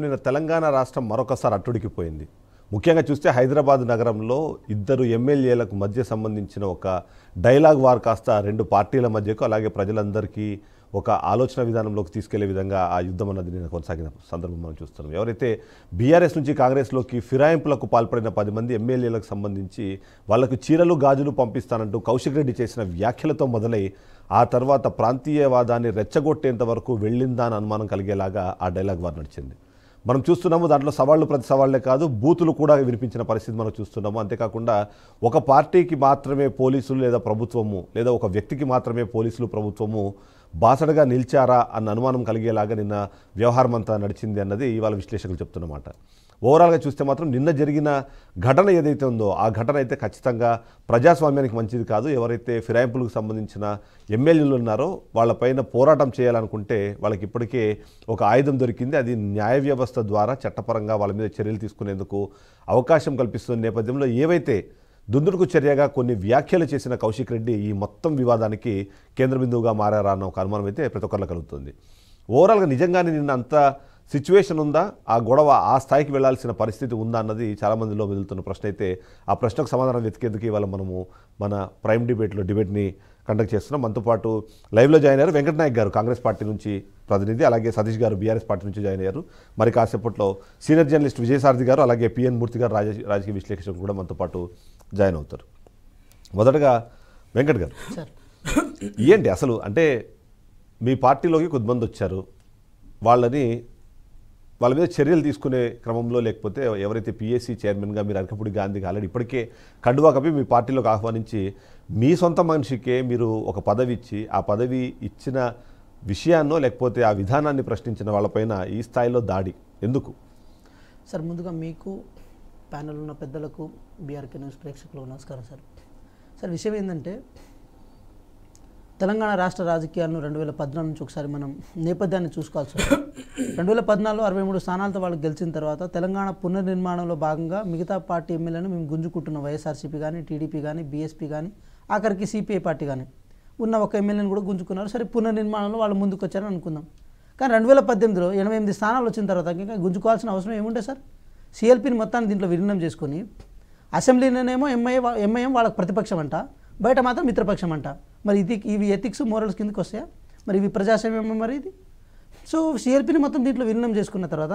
నిన్న తెలంగాణ రాష్ట్రం మరొకసారి అట్టుడికిపోయింది ముఖ్యంగా చూస్తే హైదరాబాద్ నగరంలో ఇద్దరు ఎమ్మెల్యేలకు మధ్య సంబంధించిన ఒక డైలాగ్ వార్ కాస్త రెండు పార్టీల మధ్యకు అలాగే ప్రజలందరికీ ఒక ఆలోచన విధానంలోకి తీసుకెళ్లే విధంగా ఆ యుద్ధం అన్నది నేను కొనసాగిన సందర్భం మనం చూస్తున్నాం ఎవరైతే బీఆర్ఎస్ నుంచి కాంగ్రెస్లోకి ఫిరాయింపులకు పాల్పడిన పది మంది ఎమ్మెల్యేలకు సంబంధించి వాళ్లకు చీరలు గాజులు పంపిస్తానంటూ కౌశిక్ రెడ్డి చేసిన వ్యాఖ్యలతో మొదలై ఆ తర్వాత ప్రాంతీయవాదాన్ని రెచ్చగొట్టేంత వరకు వెళ్ళిందా అని అనుమానం కలిగేలాగా ఆ డైలాగ్ వార్ నడిచింది మనం చూస్తున్నాము దాంట్లో సవాళ్ళు ప్రతి సవాళ్లే కాదు బూతులు కూడా వినిపించిన పరిస్థితి మనం చూస్తున్నాము అంతేకాకుండా ఒక పార్టీకి మాత్రమే పోలీసులు లేదా ప్రభుత్వము లేదా ఒక వ్యక్తికి మాత్రమే పోలీసులు ప్రభుత్వము బాసడగా నిలిచారా అన్న అనుమానం కలిగేలాగా నిన్న వ్యవహారం అంతా నడిచింది అన్నది ఇవాళ విశ్లేషకులు చెప్తున్నమాట ఓవరాల్గా చూస్తే మాత్రం నిన్న జరిగిన ఘటన ఏదైతే ఉందో ఆ ఘటన అయితే ఖచ్చితంగా ప్రజాస్వామ్యానికి మంచిది కాదు ఎవరైతే ఫిరాయింపులకు సంబంధించిన ఎమ్మెల్యేలు ఉన్నారో వాళ్ళపైన పోరాటం చేయాలనుకుంటే వాళ్ళకి ఇప్పటికే ఒక ఆయుధం దొరికింది అది న్యాయ వ్యవస్థ ద్వారా చట్టపరంగా వాళ్ళ మీద చర్యలు తీసుకునేందుకు అవకాశం కల్పిస్తున్న నేపథ్యంలో ఏవైతే దుందుడుకు చర్యగా కొన్ని వ్యాఖ్యలు చేసిన కౌశిక్ రెడ్డి ఈ మొత్తం వివాదానికి కేంద్ర బిందువుగా మారారా అన్న ఒక అనుమానం అయితే ప్రతి ఒక్కరిలో కలుగుతుంది ఓవరాల్గా నిజంగానే నిన్న అంతా సిచ్యువేషన్ ఉందా ఆ గొడవ ఆ స్థాయికి వెళ్లాల్సిన పరిస్థితి ఉందా అన్నది చాలామందిలో మిగులుతున్న ప్రశ్న అయితే ఆ ప్రశ్నకు సమాధానం వెతికేందుకు ఇవాళ మనము మన ప్రైమ్ డిబేట్లో డిబేట్ని కండక్ట్ చేస్తున్నాం మనతో పాటు లైవ్లో జాయిన్ అయ్యారు వెంకటనాయక్ గారు కాంగ్రెస్ పార్టీ నుంచి ప్రతినిధి అలాగే సతీష్ గారు బీఆర్ఎస్ పార్టీ నుంచి జాయిన్ అయ్యారు మరి కాసేపట్లో సీనియర్ జర్నలిస్ట్ విజయసారథి గారు అలాగే పిఎన్ మూర్తి గారు రాజకీయ విశ్లేషకులు కూడా మనతో పాటు జాయిన్ అవుతారు మొదటగా వెంకట్ గారు ఏంటి అసలు అంటే మీ పార్టీలోకి కొద్దిమంది వచ్చారు వాళ్ళని వాళ్ళ మీద చర్యలు తీసుకునే క్రమంలో లేకపోతే ఎవరైతే పిఎస్సి చైర్మన్గా మీరు అరకపుడి గాంధీ ఆల్రెడీ ఇప్పటికే కండువా కప్పి మీ పార్టీలోకి ఆహ్వానించి మీ సొంత మనిషికే మీరు ఒక పదవి ఇచ్చి ఆ పదవి ఇచ్చిన విషయాన్నో లేకపోతే ఆ విధానాన్ని ప్రశ్నించిన వాళ్ళపైన ఈ స్థాయిలో దాడి ఎందుకు సార్ ముందుగా మీకు ప్యానల్ ఉన్న పెద్దలకు బీఆర్కే న్యూస్ ప్రేక్షకులకు నమస్కారం సార్ సార్ విషయం ఏంటంటే తెలంగాణ రాష్ట్ర రాజకీయాలను రెండు వేల పద్నాలుగు నుంచి ఒకసారి మనం నేపథ్యాన్ని చూసుకోవాల్సి వస్తుంది రెండు వేల పద్నాలుగులో అరవై మూడు స్థానాలతో వాళ్ళు గెలిచిన తర్వాత తెలంగాణ పునర్నిర్మాణంలో భాగంగా మిగతా పార్టీ ఎమ్మెల్యేలను మేము గుంజుకుంటున్న వైఎస్ఆర్సీపీ కానీ టీడీపీ కానీ బీఎస్పీ కానీ ఆఖరికి సిపిఐ పార్టీ కానీ ఉన్న ఒక ఎమ్మెల్యేని కూడా గుంజుకున్నారు సరే పునర్నిర్మాణంలో వాళ్ళు ముందుకు వచ్చారని అనుకుందాం కానీ రెండు వేల పద్దెనిమిదిలో ఎనభై ఎనిమిది స్థానాలు వచ్చిన తర్వాత ఇంకా గుంజుకోవాల్సిన అవసరం ఏముండే సార్ సిఎల్పిని మొత్తాన్ని దీంట్లో విలీనం చేసుకొని అసెంబ్లీలోనేమో ఎంఐఏ ఎంఐఎం వాళ్ళకి ప్రతిపక్షం అంట బయట మాత్రం మిత్రపక్షం అంట మరి ఇది ఇవి ఎథిక్స్ మోరల్స్ కిందకి వస్తాయా మరి ఇవి ప్రజాస్వామ్యం మరి ఇది సో సిఆర్పిని మొత్తం దీంట్లో విలీనం చేసుకున్న తర్వాత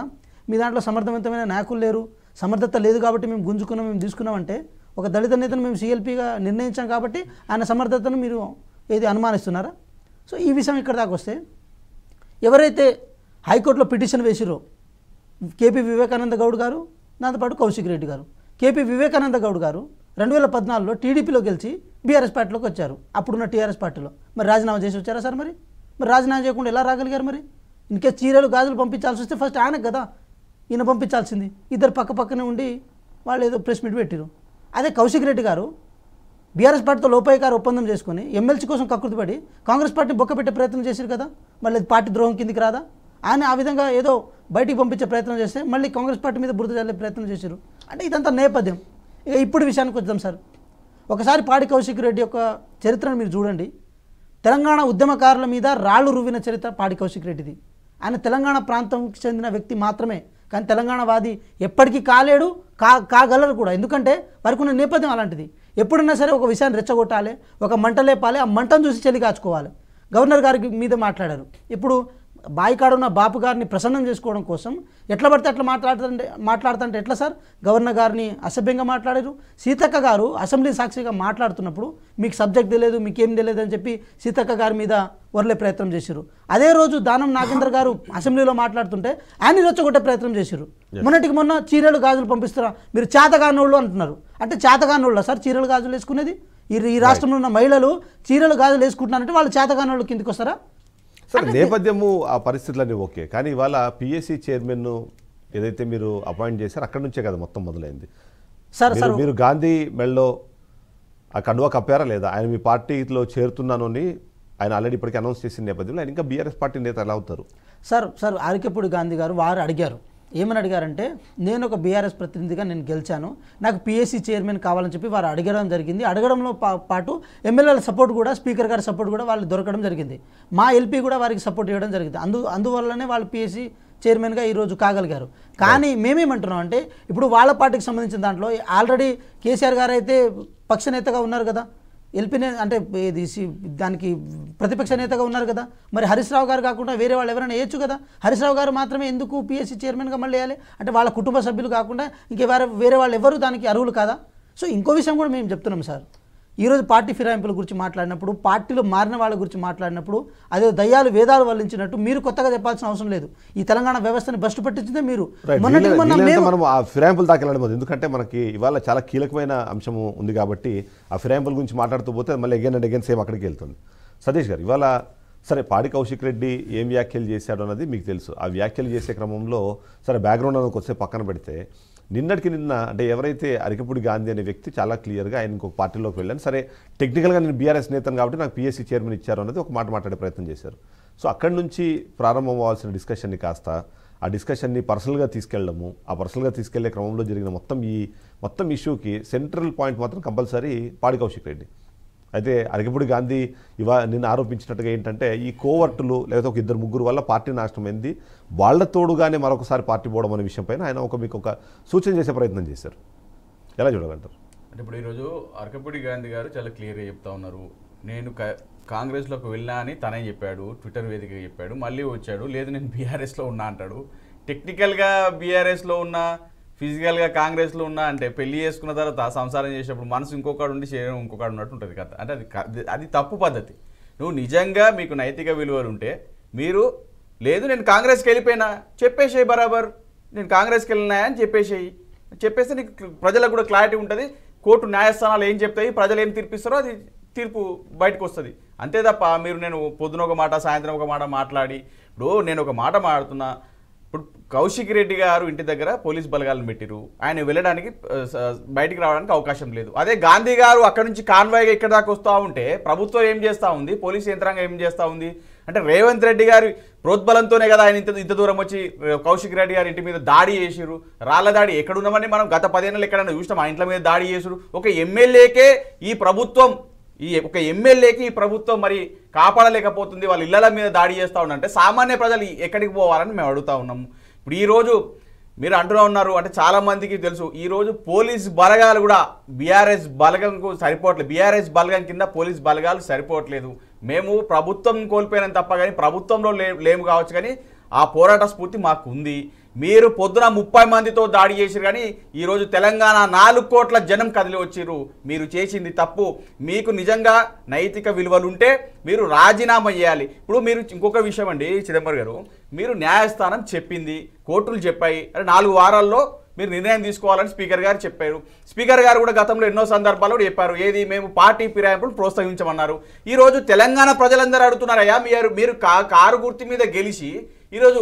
మీ దాంట్లో సమర్థవంతమైన నాయకులు లేరు సమర్థత లేదు కాబట్టి మేము గుంజుకున్నాం మేము తీసుకున్నాం అంటే ఒక దళిత నేతను మేము సిఎల్పిగా నిర్ణయించాం కాబట్టి ఆయన సమర్థతను మీరు ఏది అనుమానిస్తున్నారా సో ఈ విషయం ఇక్కడ దాకా వస్తే ఎవరైతే హైకోర్టులో పిటిషన్ వేసిరో కేపీ వివేకానంద గౌడ్ గారు దాంతోపాటు కౌశిక్ రెడ్డి గారు కేపీ వివేకానంద గౌడ్ గారు రెండు వేల పద్నాలుగులో టీడీపీలో గెలిచి బీఆర్ఎస్ పార్టీలోకి వచ్చారు అప్పుడున్న టీఆర్ఎస్ పార్టీలో మరి రాజీనామా చేసి వచ్చారా సార్ మరి మరి రాజీనామా చేయకుండా ఎలా రాగలిగారు మరి ఇంకే చీరలు గాజులు పంపించాల్సి వస్తే ఫస్ట్ ఆయనకు కదా ఈయన పంపించాల్సింది ఇద్దరు పక్క పక్కనే ఉండి వాళ్ళు ఏదో ప్రెస్ మీట్ పెట్టారు అదే కౌశిక్ రెడ్డి గారు బీఆర్ఎస్ పార్టీతో గారు ఒప్పందం చేసుకుని ఎమ్మెల్సీ కోసం కకృతిపడి కాంగ్రెస్ పార్టీని పెట్టే ప్రయత్నం చేశారు కదా మళ్ళీ పార్టీ ద్రోహం కిందికి రాదా ఆయన ఆ విధంగా ఏదో బయటికి పంపించే ప్రయత్నం చేస్తే మళ్ళీ కాంగ్రెస్ పార్టీ మీద బురద చల్లే ప్రయత్నం చేశారు అంటే ఇదంతా నేపథ్యం ఇక ఇప్పుడు విషయానికి వద్దాం సార్ ఒకసారి పాడి కౌశిక్ రెడ్డి యొక్క చరిత్రను మీరు చూడండి తెలంగాణ ఉద్యమకారుల మీద రాళ్ళు రువ్విన చరిత్ర పాడి కౌశిక్ రెడ్డిది ఆయన తెలంగాణ ప్రాంతంకి చెందిన వ్యక్తి మాత్రమే కానీ తెలంగాణవాది ఎప్పటికీ కాలేడు కా కాగలరు కూడా ఎందుకంటే వారికి ఉన్న నేపథ్యం అలాంటిది ఎప్పుడన్నా సరే ఒక విషయాన్ని రెచ్చగొట్టాలి ఒక మంట లేపాలి ఆ మంటను చూసి చెల్లి కాచుకోవాలి గవర్నర్ గారి మీద మాట్లాడారు ఇప్పుడు బాయికాడున్న బాపు గారిని ప్రసన్నం చేసుకోవడం కోసం ఎట్లా పడితే అట్లా మాట్లాడుతుంటే మాట్లాడుతుంటే ఎట్లా సార్ గవర్నర్ గారిని అసభ్యంగా మాట్లాడారు సీతక్క గారు అసెంబ్లీ సాక్షిగా మాట్లాడుతున్నప్పుడు మీకు సబ్జెక్ట్ తెలియదు మీకేం తెలియదు అని చెప్పి సీతక్క గారి మీద వరలే ప్రయత్నం చేశారు అదే రోజు దానం నాగేంద్ర గారు అసెంబ్లీలో మాట్లాడుతుంటే ఆయన రొచ్చగొట్టే ప్రయత్నం చేశారు మొన్నటికి మొన్న చీరలు గాజులు పంపిస్తారా మీరు చేతగానోళ్ళు అంటున్నారు అంటే చేతగానోళ్ళు సార్ చీరలు గాజులు వేసుకునేది ఈ రాష్ట్రంలో ఉన్న మహిళలు చీరలు గాజులు వేసుకుంటున్నారంటే వాళ్ళు చేతగానోళ్ళు కిందికి వస్తారా సరే నేపథ్యము ఆ పరిస్థితులన్నీ ఓకే కానీ ఇవాళ పిఎస్సి చైర్మన్ ఏదైతే మీరు అపాయింట్ చేశారు అక్కడ నుంచే కదా మొత్తం మొదలైంది సార్ మీరు గాంధీ మెళ్ళో ఆ కండువా కప్పారా లేదా ఆయన మీ పార్టీలో చేరుతున్నాను అని ఆయన ఆల్రెడీ ఇప్పటికీ అనౌన్స్ చేసిన నేపథ్యంలో ఆయన ఇంకా బీఆర్ఎస్ పార్టీ నేత ఎలా అవుతారు సార్ సార్ అరికెప్పుడు గాంధీ గారు వారు అడిగారు ఏమని అడిగారంటే నేను ఒక బీఆర్ఎస్ ప్రతినిధిగా నేను గెలిచాను నాకు పిఎస్సి చైర్మన్ కావాలని చెప్పి వారు అడగడం జరిగింది అడగడంలో పాటు ఎమ్మెల్యేల సపోర్ట్ కూడా స్పీకర్ గారి సపోర్ట్ కూడా వాళ్ళు దొరకడం జరిగింది మా ఎల్పీ కూడా వారికి సపోర్ట్ ఇవ్వడం జరిగింది అందు అందువల్లనే వాళ్ళు పిఎస్సి చైర్మన్గా ఈరోజు కాగలిగారు కానీ మేమేమంటున్నాం అంటే ఇప్పుడు వాళ్ళ పార్టీకి సంబంధించిన దాంట్లో ఆల్రెడీ కేసీఆర్ గారు అయితే పక్షనేతగా ఉన్నారు కదా ఎల్పీ అంటే దానికి ప్రతిపక్ష నేతగా ఉన్నారు కదా మరి హరీష్రావు గారు కాకుండా వేరే వాళ్ళు ఎవరైనా వేయచ్చు కదా హరీష్రావు గారు మాత్రమే ఎందుకు పిఎస్సీ చైర్మన్గా మళ్ళీ వేయాలి అంటే వాళ్ళ కుటుంబ సభ్యులు కాకుండా ఇంకెవరు వేరే వాళ్ళు ఎవరు దానికి అర్హులు కాదా సో ఇంకో విషయం కూడా మేము చెప్తున్నాం సార్ ఈరోజు పార్టీ ఫిరాయింపుల గురించి మాట్లాడినప్పుడు పార్టీలో మారిన వాళ్ళ గురించి మాట్లాడినప్పుడు అదే దయ్యాలు వేదాలు వల్లించినట్టు మీరు కొత్తగా చెప్పాల్సిన అవసరం లేదు ఈ తెలంగాణ వ్యవస్థని భ్రష్టు పట్టించిందే మీరు మనం ఆ ఫిరాయింపులు దాకెళ్ళడం ఎందుకంటే మనకి ఇవాళ చాలా కీలకమైన అంశం ఉంది కాబట్టి ఆ ఫిరాయింపుల గురించి మాట్లాడుతూ పోతే మళ్ళీ అగైన్ అండ్ అగైన్ సేమ్ అక్కడికి వెళ్తుంది సతీష్ గారు ఇవాళ సరే పాడి కౌశిక్ రెడ్డి ఏం వ్యాఖ్యలు చేశాడు అన్నది మీకు తెలుసు ఆ వ్యాఖ్యలు చేసే క్రమంలో సరే బ్యాక్గ్రౌండ్ అనేది వచ్చే పక్కన పెడితే నిన్నటికి నిన్న అంటే ఎవరైతే అరికపూడి గాంధీ అనే వ్యక్తి చాలా క్లియర్గా ఆయన ఇంకొక పార్టీలోకి వెళ్ళాను సరే టెక్నికల్గా నేను బీఆర్ఎస్ నేతను కాబట్టి నాకు పిఎస్సీ చైర్మన్ ఇచ్చారు అన్నది ఒక మాట మాట్లాడే ప్రయత్నం చేశారు సో అక్కడి నుంచి ప్రారంభం అవ్వాల్సిన డిస్కషన్ని కాస్త ఆ డిస్కషన్ని పర్సనల్గా తీసుకెళ్ళడము ఆ పర్సనల్గా తీసుకెళ్లే క్రమంలో జరిగిన మొత్తం ఈ మొత్తం ఇష్యూకి సెంట్రల్ పాయింట్ మాత్రం కంపల్సరీ పాడి కౌశిక్ రెడ్డి అయితే అరగపూడి గాంధీ ఇవా నిన్ను ఆరోపించినట్టుగా ఏంటంటే ఈ కోవర్టులు లేదా ఒక ఇద్దరు ముగ్గురు వల్ల పార్టీ నాశనం అయింది వాళ్ళ తోడుగానే మరొకసారి పార్టీ పోవడం అనే విషయంపైన ఆయన ఒక మీకు ఒక సూచన చేసే ప్రయత్నం చేశారు ఎలా చూడగలుగుతారు అంటే ఇప్పుడు ఈరోజు అరకపూడి గాంధీ గారు చాలా క్లియర్గా చెప్తా ఉన్నారు నేను కాంగ్రెస్లోకి వెళ్ళా అని తనే చెప్పాడు ట్విట్టర్ వేదిక చెప్పాడు మళ్ళీ వచ్చాడు లేదు నేను బీఆర్ఎస్లో ఉన్నా అంటాడు టెక్నికల్గా బీఆర్ఎస్లో ఉన్న ఫిజికల్గా కాంగ్రెస్లో ఉన్నా అంటే పెళ్లి చేసుకున్న తర్వాత సంసారం చేసినప్పుడు మనసు ఇంకొకటి ఉండి శరీరం ఇంకొకటి ఉన్నట్టు ఉంటుంది కదా అంటే అది అది తప్పు పద్ధతి నువ్వు నిజంగా మీకు నైతిక విలువలు ఉంటే మీరు లేదు నేను కాంగ్రెస్కి వెళ్ళిపోయినా చెప్పేసేయి బరాబర్ నేను కాంగ్రెస్కి వెళ్ళినాయని అని చెప్పేసేయి చెప్పేస్తే నీకు ప్రజలకు కూడా క్లారిటీ ఉంటుంది కోర్టు న్యాయస్థానాలు ఏం చెప్తాయి ప్రజలు ఏం తీర్పిస్తారో అది తీర్పు బయటకు వస్తుంది అంతే తప్ప మీరు నేను పొద్దున ఒక మాట సాయంత్రం ఒక మాట మాట్లాడి ఇప్పుడు నేను ఒక మాట మాడుతున్నా ఇప్పుడు కౌశిక్ రెడ్డి గారు ఇంటి దగ్గర పోలీస్ బలగాలను పెట్టిరు ఆయన వెళ్ళడానికి బయటికి రావడానికి అవకాశం లేదు అదే గాంధీ గారు అక్కడ నుంచి కాన్వాయ్గా ఇక్కడ దాకా వస్తూ ఉంటే ప్రభుత్వం ఏం చేస్తూ ఉంది పోలీస్ యంత్రాంగం ఏం చేస్తూ ఉంది అంటే రేవంత్ రెడ్డి గారి ప్రోద్బలంతోనే కదా ఆయన ఇంత ఇంత దూరం వచ్చి కౌశిక్ రెడ్డి గారి ఇంటి మీద దాడి చేసిరు రాళ్ళ దాడి ఎక్కడున్నామని మనం గత పదేళ్ళు ఎక్కడైనా చూసినాం ఆ ఇంట్ల మీద దాడి చేసిరు ఒక ఎమ్మెల్యేకే ఈ ప్రభుత్వం ఈ ఒక ఎమ్మెల్యేకి ఈ ప్రభుత్వం మరి కాపాడలేకపోతుంది వాళ్ళ ఇళ్ళ మీద దాడి చేస్తూ ఉండంటే సామాన్య ప్రజలు ఎక్కడికి పోవాలని మేము అడుగుతూ ఉన్నాము ఇప్పుడు ఈరోజు మీరు అంటూనే ఉన్నారు అంటే చాలామందికి తెలుసు ఈరోజు పోలీస్ బలగాలు కూడా బీఆర్ఎస్ బలగంకు సరిపోవట్లేదు బీఆర్ఎస్ బలగం కింద పోలీస్ బలగాలు సరిపోవట్లేదు మేము ప్రభుత్వం కోల్పోయినాం తప్ప కానీ ప్రభుత్వంలో లేము కావచ్చు కానీ ఆ పోరాట స్ఫూర్తి మాకు ఉంది మీరు పొద్దున ముప్పై మందితో దాడి చేసిరు కానీ ఈరోజు తెలంగాణ నాలుగు కోట్ల జనం కదిలి వచ్చిర్రు మీరు చేసింది తప్పు మీకు నిజంగా నైతిక విలువలు ఉంటే మీరు రాజీనామా చేయాలి ఇప్పుడు మీరు ఇంకొక విషయం అండి చిదంబరం గారు మీరు న్యాయస్థానం చెప్పింది కోర్టులు చెప్పాయి నాలుగు వారాల్లో మీరు నిర్ణయం తీసుకోవాలని స్పీకర్ గారు చెప్పారు స్పీకర్ గారు కూడా గతంలో ఎన్నో సందర్భాల్లో చెప్పారు ఏది మేము పార్టీ ఫిరాయింపులు ప్రోత్సహించమన్నారు ఈరోజు తెలంగాణ ప్రజలందరూ అడుగుతున్నారయ్యా మీరు మీరు కారు గుర్తు మీద గెలిచి ఈరోజు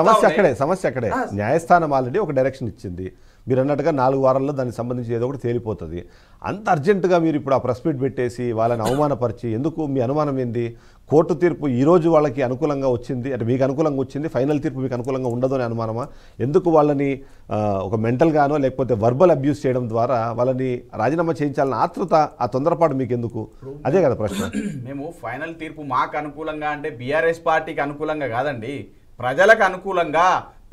సమస్య అక్కడే సమస్య అక్కడే న్యాయస్థానం ఆల్రెడీ ఒక డైరెక్షన్ ఇచ్చింది మీరు అన్నట్టుగా నాలుగు వారాల్లో దానికి సంబంధించి ఏదో ఒకటి తేలిపోతుంది అంత అర్జెంటుగా మీరు ఇప్పుడు ఆ ప్రెస్ మీట్ పెట్టేసి వాళ్ళని అవమానపరిచి ఎందుకు మీ అనుమానం ఏంది కోర్టు తీర్పు ఈరోజు వాళ్ళకి అనుకూలంగా వచ్చింది అంటే మీకు అనుకూలంగా వచ్చింది ఫైనల్ తీర్పు మీకు అనుకూలంగా ఉండదు అని అనుమానమా ఎందుకు వాళ్ళని ఒక మెంటల్గానో లేకపోతే వర్బల్ అబ్యూస్ చేయడం ద్వారా వాళ్ళని రాజీనామా చేయించాలని ఆతృత ఆ తొందరపాటు మీకు ఎందుకు అదే కదా ప్రశ్న మేము ఫైనల్ తీర్పు మాకు అనుకూలంగా అంటే బీఆర్ఎస్ పార్టీకి అనుకూలంగా కాదండి ప్రజలకు అనుకూలంగా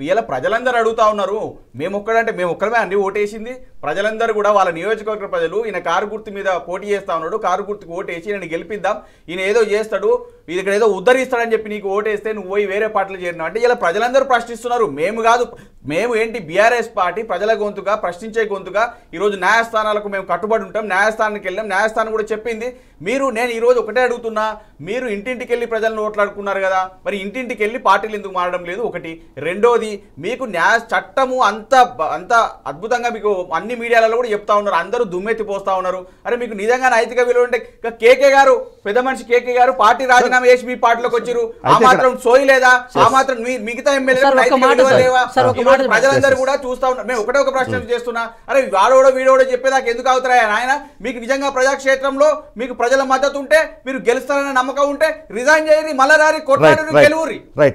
ఇలా ప్రజలందరూ అడుగుతా ఉన్నారు మేము ఒక్కడంటే మేము ఒక్కడమే అన్ని ఓటేసింది ప్రజలందరూ కూడా వాళ్ళ నియోజకవర్గ ప్రజలు ఈయన కారు గుర్తు మీద పోటీ చేస్తా ఉన్నాడు కారు గుర్తుకు ఓటేసి ఈయన గెలిపిద్దాం ఈయన ఏదో చేస్తాడు ఇది ఇక్కడ ఏదో ఉద్ధరిస్తాడని చెప్పి నీకు ఓటేస్తే నువ్వు పోయి వేరే పార్టీలు చేరినావు అంటే ఇలా ప్రజలందరూ ప్రశ్నిస్తున్నారు మేము కాదు మేము ఏంటి బీఆర్ఎస్ పార్టీ ప్రజల గొంతుగా ప్రశ్నించే గొంతుగా ఈరోజు న్యాయస్థానాలకు మేము కట్టుబడి ఉంటాం న్యాయస్థానానికి వెళ్ళాం న్యాయస్థానం కూడా చెప్పింది మీరు నేను ఈరోజు ఒకటే అడుగుతున్నా మీరు ఇంటింటికి వెళ్ళి ప్రజలను ఓట్లాడుకున్నారు కదా మరి ఇంటింటికి వెళ్ళి పార్టీలు ఎందుకు మారడం లేదు ఒకటి రెండోది మీకు న్యాయ చట్టము అంత అంత అద్భుతంగా మీకు అన్ని మీడియాలలో కూడా చెప్తా ఉన్నారు అందరూ దుమ్మెత్తి ఉన్నారు అరే మీకు నిజంగా నైతిక విలువ ఉంటే కేకే గారు పెద్ద మనిషి కేకే గారు పార్టీ రాజీనామా రాజీనామా పార్టీలోకి వచ్చారు ఆ మాత్రం సోయి లేదా ఆ మాత్రం మిగతా ఎమ్మెల్యేలు ప్రజలందరూ కూడా చూస్తా ఉన్నారు మేము ఒకటే ఒక ప్రశ్న hmm. చేస్తున్నా అరే వాడోడో వీడోడో చెప్పేదాకా ఎందుకు అవుతారా ఆయన మీకు నిజంగా ప్రజాక్షేత్రంలో మీకు ప్రజల మద్దతు ఉంటే మీరు గెలుస్తారనే నమ్మకం ఉంటే రిజైన్ చేయరు మళ్ళా రారి గెలువురి